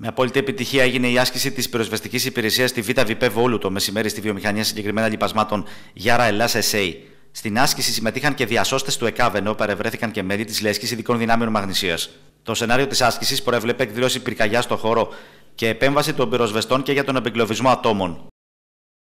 Με απόλυτη επιτυχία έγινε η άσκηση της πυροσβεστικής υπηρεσίας στη ΒΒΠ Βόλου το μεσημέρι στη βιομηχανία συγκεκριμένα λοιπασμάτων Γιάρα Ελλά SA. Στην άσκηση συμμετείχαν και διασώστες του ΕΚΑΒ, ενώ παρευρέθηκαν και μέλη της ΛΕΣΚΙΣ Ειδικών Δυνάμεων Μαγνησίας. Το σενάριο της άσκησης προέβλεπε εκδήλωση πυρκαγιάς στο χώρο και επέμβαση των πυροσβεστών και για τον επεγκλωβισμό ατόμων.